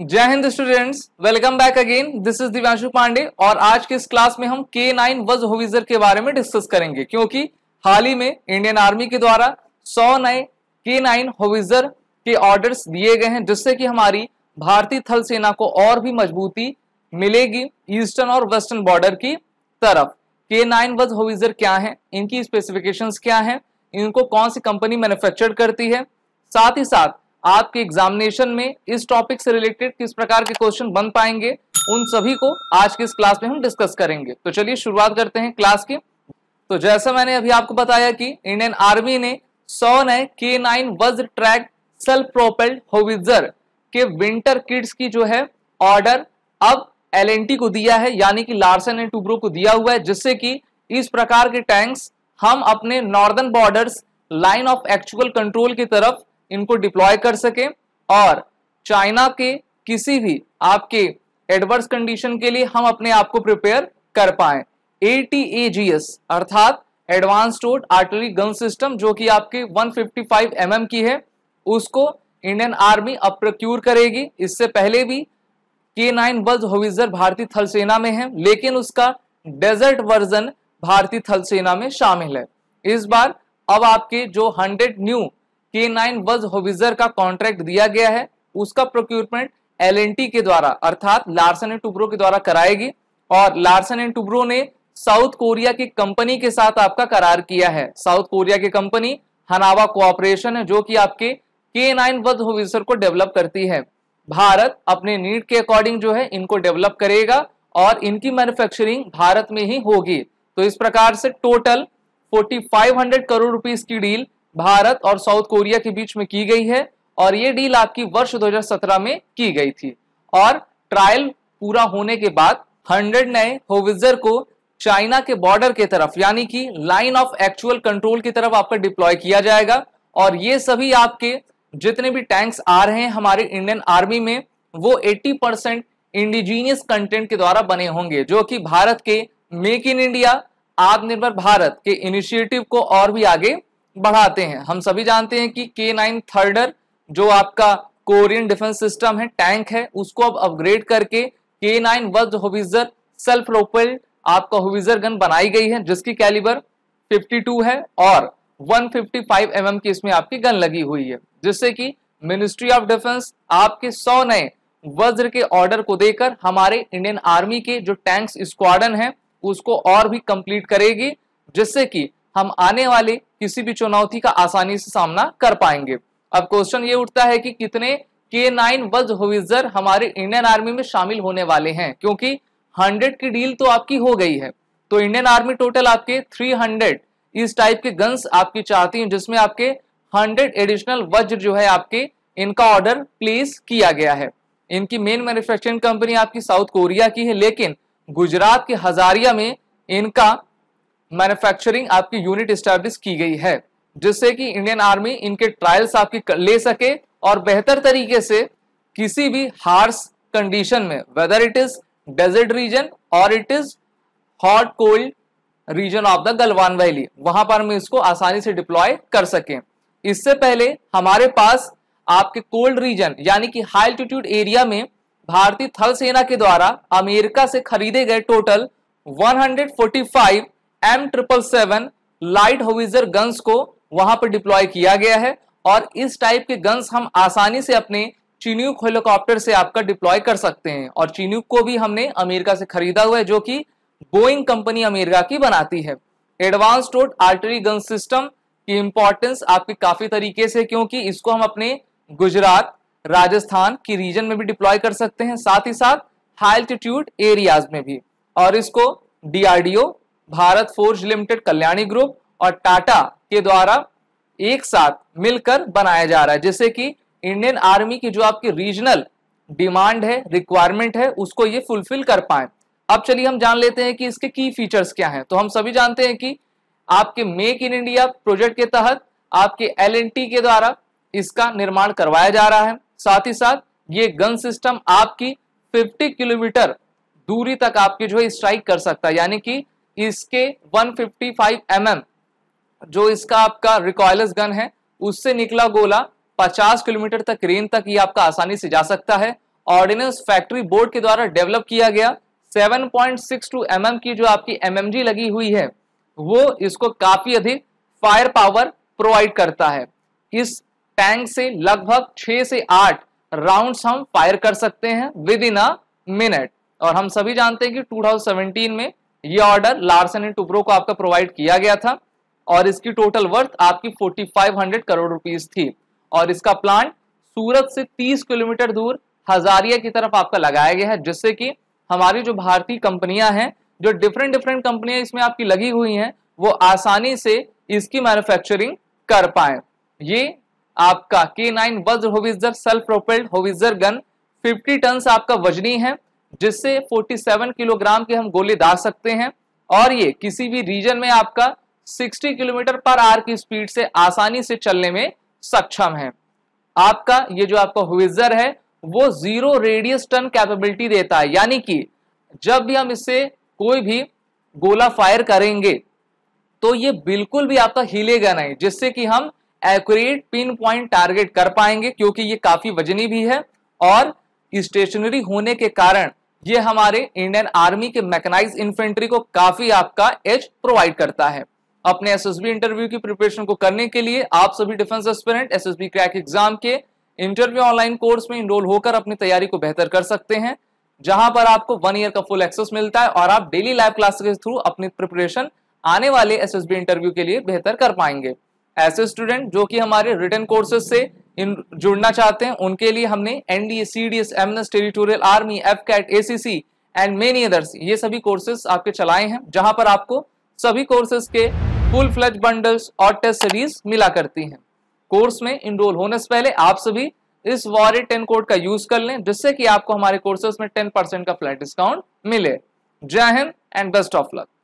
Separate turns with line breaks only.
जय हिंद students welcome back again this is Divyanshu Pandey और आज के इस क्लास में हम के नाइन वज होविजर के बारे में डिस्कस करेंगे क्योंकि हाल ही में इंडियन आर्मी के द्वारा 100 नए के नाइन होविजर के ऑर्डर्स दिए गए हैं जिससे कि हमारी भारतीय थल सेना को और भी मजबूती मिलेगी ईस्टर्न और वेस्टर्न बॉर्डर की तरफ के नाइन वज होविजर क्या है इनकी स्पेसिफिकेशन क्या है इनको कौन सी कंपनी मैन्युफैक्चर करती है साथ ही साथ आपके एग्जामिनेशन में इस टॉपिक से रिलेटेड किस प्रकार के क्वेश्चन बन पाएंगे उन सभी को आज की इस क्लास में हम डिस्कस करेंगे तो चलिए शुरुआत करते हैं क्लास की तो जैसा मैंने अभी आपको बताया कि इंडियन आर्मी ने सौ नए के नाइन वज ट्रैक सेल्फ प्रोपेल्ड होविजर के विंटर किड्स की जो है ऑर्डर अब एल को दिया है यानी कि लार्सन एंड टूब्रो को दिया हुआ है जिससे कि इस प्रकार के टैंक्स हम अपने northern borders line of actual control की तरफ इनको डिप्लॉय कर सके और चाइना के किसी भी आपके एडवर्स कंडीशन के लिए हम अपने आप को प्रिपेयर कर पाए ए अर्थात advance towed artillery gun system जो कि आपकी 155 mm की है उसको इंडियन आर्मी अब प्रोक्यूर करेगी इससे पहले भी के नाइन बल्ज होविजर भारतीय थल सेना में है लेकिन उसका डेजर्ट वर्जन भारतीय थल सेना में शामिल है इस बार अब आपके जो 100 न्यू के नाइन वज होविजर का कॉन्ट्रैक्ट दिया गया है उसका प्रोक्यूरमेंट एल के द्वारा अर्थात लार्सन एंड टुब्रो के द्वारा कराएगी और लार्सन एंड टुब्रो ने साउथ कोरिया की कंपनी के साथ आपका करार किया है साउथ कोरिया की कंपनी हनावा कोऑपरेशन है जो कि आपके के नाइन वज होविजर को डेवलप करती है भारत अपने नीड के अकॉर्डिंग जो है इनको डेवलप करेगा और इनकी मैन्युफैक्चरिंग भारत में ही होगी तो इस प्रकार से टोटल 4500 करोड़ रुपीस की डील भारत और साउथ कोरिया के बीच में की गई है और ये डील आपकी वर्ष 2017 में की गई थी और ट्रायल पूरा होने के बाद 100 नए होविजर को चाइना के बॉर्डर के तरफ यानी कि लाइन ऑफ एक्चुअल कंट्रोल की तरफ आपका डिप्लॉय किया जाएगा और ये सभी आपके जितने भी टैंक्स आ रहे हैं हमारे इंडियन आर्मी में वो 80 परसेंट इंडिजीनियस कंटेंट के द्वारा बने होंगे जो कि भारत के मेक इन इंडिया आत्मनिर्भर भारत के इनिशिएटिव को और भी आगे बढ़ाते हैं हम सभी जानते हैं कि के नाइन थर्डर जो आपका कोरियन डिफेंस सिस्टम है टैंक है उसको अब अपग्रेड करके के नाइन वज होविजर सेल्फ रोपेल्ड आपका होविजर गन बनाई गई है जिसकी कैलिबर 52 है और 155 फिफ्टी mm की इसमें आपकी गन लगी हुई है जिससे कि मिनिस्ट्री ऑफ डिफेंस आपके 100 नए वज्र के ऑर्डर को देकर हमारे इंडियन आर्मी के जो टैंक्स स्क्वाडन है उसको और भी कंप्लीट करेगी जिससे कि हम आने वाले किसी भी चुनौती का आसानी से सामना कर पाएंगे अब क्वेश्चन ये उठता है कि कितने के नाइन वज होविजर हमारे इंडियन आर्मी में शामिल होने वाले हैं क्योंकि हंड्रेड की डील तो आपकी हो गई है तो इंडियन आर्मी टोटल आपके थ्री हंड्रेड इस टाइप के गन्स आपकी चाहती हैं जिसमें आपके हंड्रेड एडिशनल वज्र जो है आपके इनका ऑर्डर प्लेस किया गया है इनकी मेन मैन्युफैक्चरिंग कंपनी आपकी साउथ कोरिया की है लेकिन गुजरात के हजारिया में इनका मैन्युफैक्चरिंग आपकी यूनिट स्टैब्लिश की गई है जिससे कि इंडियन आर्मी इनके ट्रायल्स आपकी ले सके और बेहतर तरीके से किसी भी हार्स कंडीशन में whether it is desert region और it is hot cold region of the Galwan valley वहां पर हम इसको आसानी से डिप्लॉय कर सकें इससे पहले हमारे पास आपके कोल्ड रीजन यानी कि हाई एल्टीट्यूड एरिया में भारतीय थल सेना के द्वारा अमेरिका से खरीदे गए total 145 M triple seven light howitzer guns को वहां पर डिप्लॉय किया गया है और इस टाइप के गन्स हम आसानी से अपने चीन्यूक हेलीकॉप्टर से आपका डिप्लॉय कर सकते हैं और चीन्यूक को भी हमने अमेरिका से खरीदा हुआ है जो कि बोइंग कंपनी अमेरिका की बनाती है advance towed artillery gun system की इंपॉर्टेंस आपकी काफी तरीके से क्योंकि इसको हम अपने गुजरात राजस्थान की रीजन में भी डिप्लॉय कर सकते हैं साथ ही साथ हाई एल्टीट्यूड एरियाज में भी और इसको DRDO Bharat Forge Limited Kalyani group और टाटा के द्वारा एक साथ मिलकर बनाया जा रहा है जिससे कि इंडियन आर्मी की जो आपकी रीजनल डिमांड है रिक्वायरमेंट है उसको ये फुलफिल कर पाए अब चलिए हम जान लेते हैं कि इसके की फीचर्स क्या हैं तो हम सभी जानते हैं कि आपके मेक इन इंडिया प्रोजेक्ट के तहत आपके एल के द्वारा इसका निर्माण करवाया जा रहा है साथ ही साथ ये गन सिस्टम आपकी 50 किलोमीटर दूरी तक आपके जो है स्ट्राइक कर सकता है यानी कि इसके 155 फिफ्टी mm, जो इसका आपका रिकॉयलस गन है उससे निकला गोला 50 किलोमीटर तक रेंज तक ये आपका आसानी से जा सकता है ऑर्डिनेंस फैक्ट्री बोर्ड के द्वारा डेवलप किया गया 7.62 पॉइंट mm की जो आपकी एम लगी हुई है वो इसको काफी अधिक फायर पावर प्रोवाइड करता है इस टैंक से लगभग 6 से 8 राउंड्स हम फायर कर सकते हैं विद इन अ मिनट और हम सभी जानते हैं कि 2017 में ये ऑर्डर लार्सन एंड टुब्रो को आपका प्रोवाइड किया गया था और इसकी टोटल वर्थ आपकी 4500 करोड़ रुपीस थी और इसका प्लांट सूरत से 30 किलोमीटर दूर हजारिया की तरफ आपका लगाया गया है जिससे कि हमारी जो भारतीय कंपनियां हैं जो डिफरेंट डिफरेंट कंपनियां इसमें आपकी लगी हुई हैं वो आसानी से इसकी मैन्युफैक्चरिंग कर पाए ये आपका K nine Vajra howitzer self propelled howitzer gun fifty ton आपका वजनी है जिससे 47 किलोग्राम की हम गोली दाग सकते हैं और ये किसी भी रीजन में आपका 60 किलोमीटर पर आर की स्पीड से आसानी से चलने में सक्षम है आपका ये जो आपका हुइजर है वो जीरो रेडियस टर्न कैपेबिलिटी देता है यानी कि जब भी हम इससे कोई भी गोला फायर करेंगे तो ये बिल्कुल भी आपका हिलेगा नहीं जिससे कि हम एक्यूरेट पिन पॉइंट टारगेट कर पाएंगे क्योंकि ये काफी वजनी भी है और स्टेशनरी होने के कारण ये हमारे इंडियन आर्मी के मैकेनाइज इन्फेंट्री को काफी आपका एज प्रोवाइड करता है अपने एसएसबी इंटरव्यू की प्रिपरेशन को करने के लिए आप सभी defence aspirant SSB crack exam के इंटरव्यू ऑनलाइन कोर्स में इनरोल होकर अपनी तैयारी को बेहतर कर सकते हैं जहां पर आपको वन ईयर का फुल एक्सेस मिलता है और आप डेली लाइव क्लास के थ्रू अपनी प्रिपरेशन आने वाले एस इंटरव्यू के लिए बेहतर कर पाएंगे ऐसे स्टूडेंट जो कि हमारे रिटर्न कोर्सेज से इन जुड़ना चाहते हैं उनके लिए हमने NDA CDS S territorial army F CAT ACC and many others ये सभी कोर्सेज आपके चलाए हैं जहां पर आपको सभी कोर्सेज के फुल फ्लेज बंडल्स और टेस्ट सीरीज मिला करती हैं कोर्स में इनरोल होने से पहले आप सभी इस वॉरिट टेन कोड का यूज कर लें जिससे कि आपको हमारे कोर्सेज में टेन परसेंट का फ्लैट डिस्काउंट मिले जय हिंद एंड बेस्ट ऑफ लक